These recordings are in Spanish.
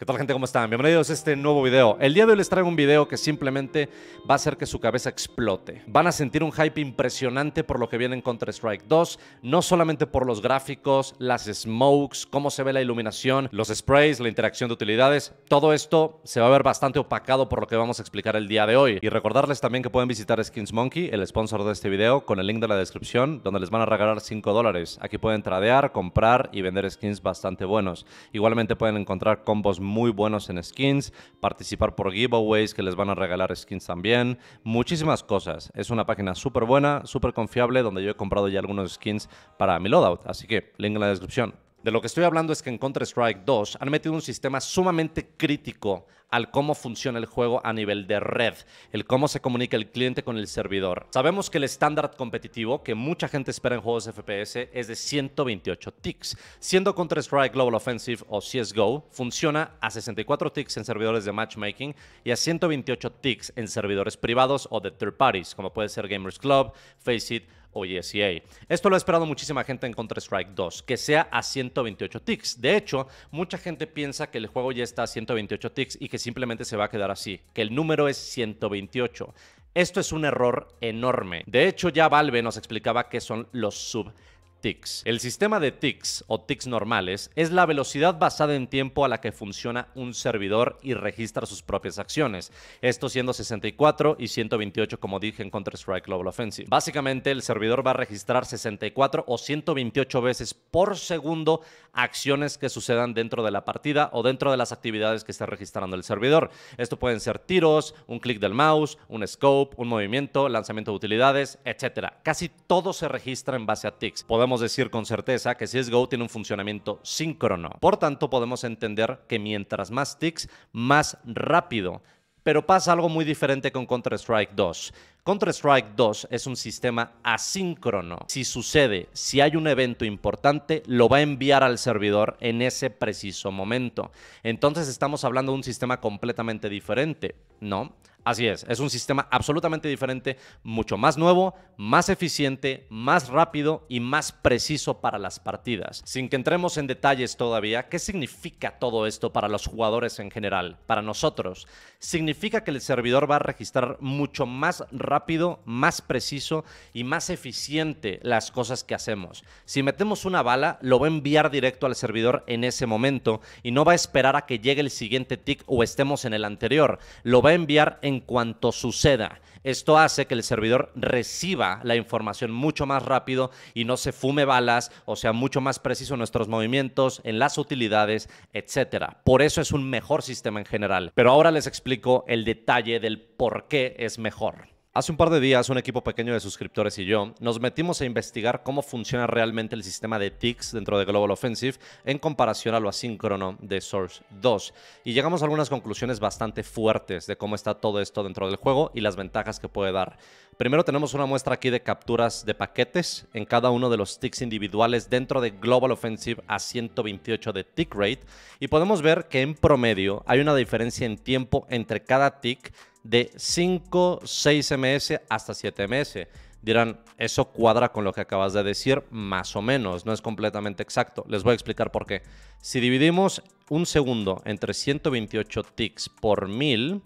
¿Qué tal gente? ¿Cómo están? Bienvenidos a este nuevo video. El día de hoy les traigo un video que simplemente va a hacer que su cabeza explote. Van a sentir un hype impresionante por lo que viene en Counter-Strike 2, no solamente por los gráficos, las smokes, cómo se ve la iluminación, los sprays, la interacción de utilidades. Todo esto se va a ver bastante opacado por lo que vamos a explicar el día de hoy. Y recordarles también que pueden visitar Skins Monkey, el sponsor de este video, con el link de la descripción, donde les van a regalar 5 dólares. Aquí pueden tradear, comprar y vender skins bastante buenos. Igualmente pueden encontrar combos muy buenos en skins, participar por giveaways que les van a regalar skins también, muchísimas cosas. Es una página súper buena, súper confiable, donde yo he comprado ya algunos skins para mi loadout, así que link en la descripción. De lo que estoy hablando es que en Counter-Strike 2 han metido un sistema sumamente crítico al cómo funciona el juego a nivel de red, el cómo se comunica el cliente con el servidor. Sabemos que el estándar competitivo que mucha gente espera en juegos FPS es de 128 ticks, siendo Counter-Strike Global Offensive o CSGO funciona a 64 ticks en servidores de matchmaking y a 128 ticks en servidores privados o de third parties, como puede ser Gamers Club, Faceit o Esto lo ha esperado muchísima gente en Counter-Strike 2, que sea a 128 ticks. De hecho, mucha gente piensa que el juego ya está a 128 ticks y que simplemente se va a quedar así, que el número es 128. Esto es un error enorme. De hecho, ya Valve nos explicaba qué son los sub TICs. El sistema de TICs o TICs normales es la velocidad basada en tiempo a la que funciona un servidor y registra sus propias acciones, esto siendo 64 y 128 como dije en Counter-Strike Global Offensive. Básicamente el servidor va a registrar 64 o 128 veces por segundo acciones que sucedan dentro de la partida o dentro de las actividades que esté registrando el servidor. Esto pueden ser tiros, un clic del mouse, un scope, un movimiento, lanzamiento de utilidades, etc. Casi todo se registra en base a TICs. Podemos podemos decir con certeza que CSGO tiene un funcionamiento síncrono. Por tanto, podemos entender que mientras más ticks, más rápido. Pero pasa algo muy diferente con Counter-Strike 2. Counter-Strike 2 es un sistema asíncrono. Si sucede, si hay un evento importante, lo va a enviar al servidor en ese preciso momento. Entonces estamos hablando de un sistema completamente diferente, ¿no? Así es, es un sistema absolutamente diferente, mucho más nuevo, más eficiente, más rápido y más preciso para las partidas. Sin que entremos en detalles todavía, ¿qué significa todo esto para los jugadores en general? Para nosotros, significa que el servidor va a registrar mucho más rápido, más preciso y más eficiente las cosas que hacemos. Si metemos una bala, lo va a enviar directo al servidor en ese momento y no va a esperar a que llegue el siguiente tick o estemos en el anterior. Lo va a enviar en en cuanto suceda. Esto hace que el servidor reciba la información mucho más rápido y no se fume balas, o sea, mucho más preciso en nuestros movimientos, en las utilidades, etcétera. Por eso es un mejor sistema en general. Pero ahora les explico el detalle del por qué es mejor. Hace un par de días, un equipo pequeño de suscriptores y yo nos metimos a investigar cómo funciona realmente el sistema de ticks dentro de Global Offensive en comparación a lo asíncrono de Source 2. Y llegamos a algunas conclusiones bastante fuertes de cómo está todo esto dentro del juego y las ventajas que puede dar. Primero tenemos una muestra aquí de capturas de paquetes en cada uno de los ticks individuales dentro de Global Offensive a 128 de tick rate y podemos ver que en promedio hay una diferencia en tiempo entre cada tick de 5, 6 ms hasta 7 ms. Dirán, eso cuadra con lo que acabas de decir, más o menos, no es completamente exacto. Les voy a explicar por qué. Si dividimos un segundo entre 128 ticks por 1000,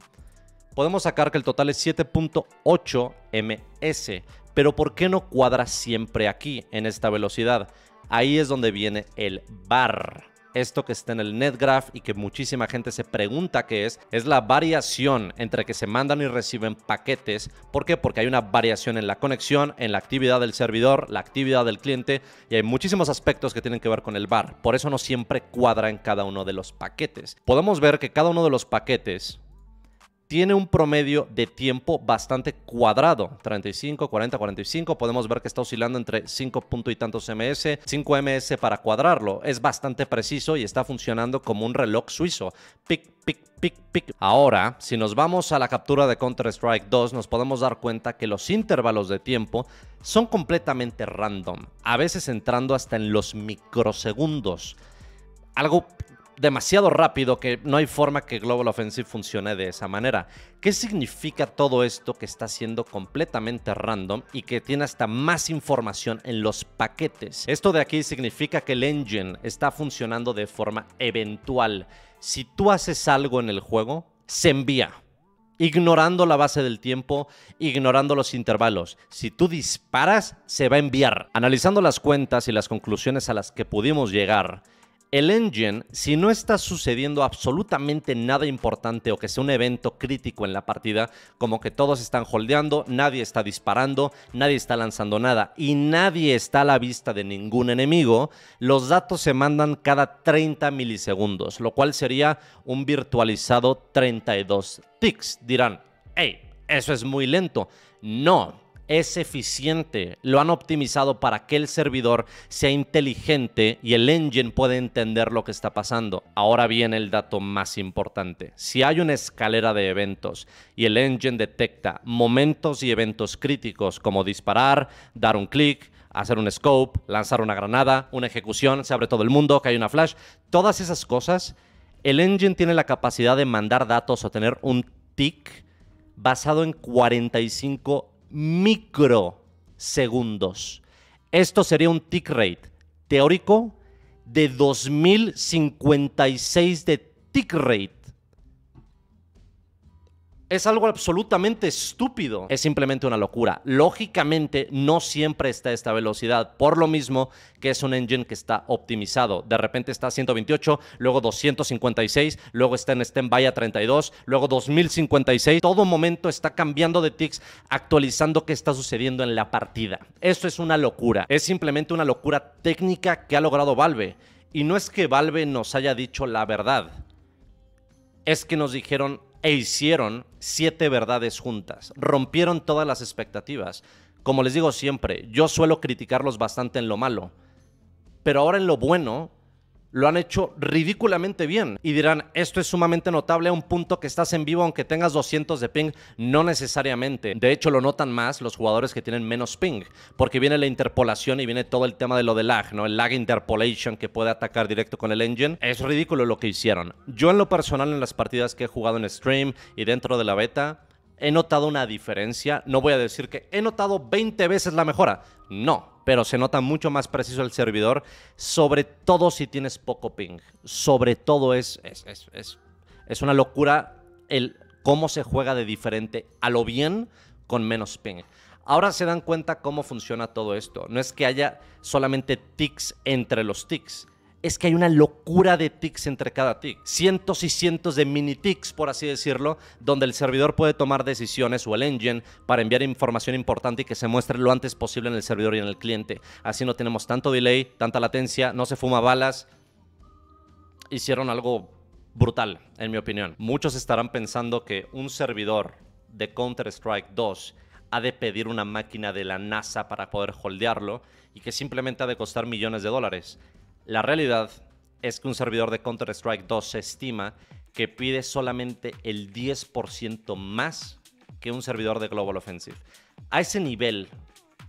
podemos sacar que el total es 7.8 ms. Pero ¿por qué no cuadra siempre aquí, en esta velocidad? Ahí es donde viene el bar esto que está en el NetGraph y que muchísima gente se pregunta qué es, es la variación entre que se mandan y reciben paquetes. ¿Por qué? Porque hay una variación en la conexión, en la actividad del servidor, la actividad del cliente y hay muchísimos aspectos que tienen que ver con el bar. Por eso no siempre cuadra en cada uno de los paquetes. Podemos ver que cada uno de los paquetes tiene un promedio de tiempo bastante cuadrado, 35, 40, 45, podemos ver que está oscilando entre 5 y tantos ms, 5 ms para cuadrarlo, es bastante preciso y está funcionando como un reloj suizo, pic, pic, pic, pic. Ahora, si nos vamos a la captura de Counter-Strike 2, nos podemos dar cuenta que los intervalos de tiempo son completamente random, a veces entrando hasta en los microsegundos algo demasiado rápido que no hay forma que Global Offensive funcione de esa manera. ¿Qué significa todo esto que está siendo completamente random y que tiene hasta más información en los paquetes? Esto de aquí significa que el engine está funcionando de forma eventual. Si tú haces algo en el juego, se envía ignorando la base del tiempo, ignorando los intervalos. Si tú disparas, se va a enviar. Analizando las cuentas y las conclusiones a las que pudimos llegar, el engine, si no está sucediendo absolutamente nada importante o que sea un evento crítico en la partida, como que todos están holdeando, nadie está disparando, nadie está lanzando nada y nadie está a la vista de ningún enemigo, los datos se mandan cada 30 milisegundos, lo cual sería un virtualizado 32 ticks. Dirán, hey, eso es muy lento. No, es eficiente. Lo han optimizado para que el servidor sea inteligente y el engine pueda entender lo que está pasando. Ahora viene el dato más importante. Si hay una escalera de eventos y el engine detecta momentos y eventos críticos como disparar, dar un clic, hacer un scope, lanzar una granada, una ejecución, se abre todo el mundo, que hay una flash, todas esas cosas, el engine tiene la capacidad de mandar datos o tener un tick basado en 45 microsegundos. Esto sería un tick rate teórico de 2056 de tick rate es algo absolutamente estúpido. Es simplemente una locura. Lógicamente no siempre está a esta velocidad, por lo mismo que es un engine que está optimizado. De repente está a 128, luego 256, luego está en standby a 32, luego 2056. Todo momento está cambiando de ticks, actualizando qué está sucediendo en la partida. Esto es una locura. Es simplemente una locura técnica que ha logrado Valve. Y no es que Valve nos haya dicho la verdad. Es que nos dijeron e hicieron siete verdades juntas. Rompieron todas las expectativas. Como les digo siempre, yo suelo criticarlos bastante en lo malo, pero ahora en lo bueno lo han hecho ridículamente bien. Y dirán, esto es sumamente notable a un punto que estás en vivo aunque tengas 200 de ping. No necesariamente. De hecho, lo notan más los jugadores que tienen menos ping, porque viene la interpolación y viene todo el tema de lo de lag, ¿no? El lag interpolation que puede atacar directo con el engine. Es ridículo lo que hicieron. Yo en lo personal en las partidas que he jugado en stream y dentro de la beta, he notado una diferencia. No voy a decir que he notado 20 veces la mejora. No, pero se nota mucho más preciso el servidor, sobre todo si tienes poco ping. Sobre todo es, es, una locura el cómo se juega de diferente a lo bien con menos ping. Ahora se dan cuenta cómo funciona todo esto. No es que haya solamente tics entre los tics, es que hay una locura de tics entre cada tic. Cientos y cientos de mini tics, por así decirlo, donde el servidor puede tomar decisiones o el engine para enviar información importante y que se muestre lo antes posible en el servidor y en el cliente. Así no tenemos tanto delay, tanta latencia, no se fuma balas. Hicieron algo brutal, en mi opinión. Muchos estarán pensando que un servidor de Counter-Strike 2 ha de pedir una máquina de la NASA para poder holdearlo y que simplemente ha de costar millones de dólares. La realidad es que un servidor de Counter-Strike 2 se estima que pide solamente el 10% más que un servidor de Global Offensive. A ese nivel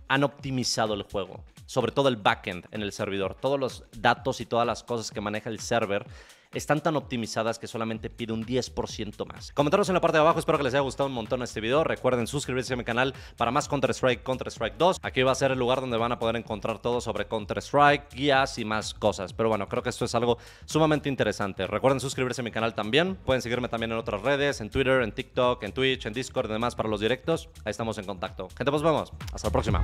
han optimizado el juego sobre todo el backend en el servidor. Todos los datos y todas las cosas que maneja el server están tan optimizadas que solamente pide un 10% más. Comentaros en la parte de abajo, espero que les haya gustado un montón este video. Recuerden suscribirse a mi canal para más Counter-Strike, Counter-Strike 2. Aquí va a ser el lugar donde van a poder encontrar todo sobre Counter-Strike, guías y más cosas. Pero bueno, creo que esto es algo sumamente interesante. Recuerden suscribirse a mi canal también. Pueden seguirme también en otras redes, en Twitter, en TikTok, en Twitch, en Discord y demás para los directos. Ahí estamos en contacto. Gente, pues vamos. Hasta la próxima.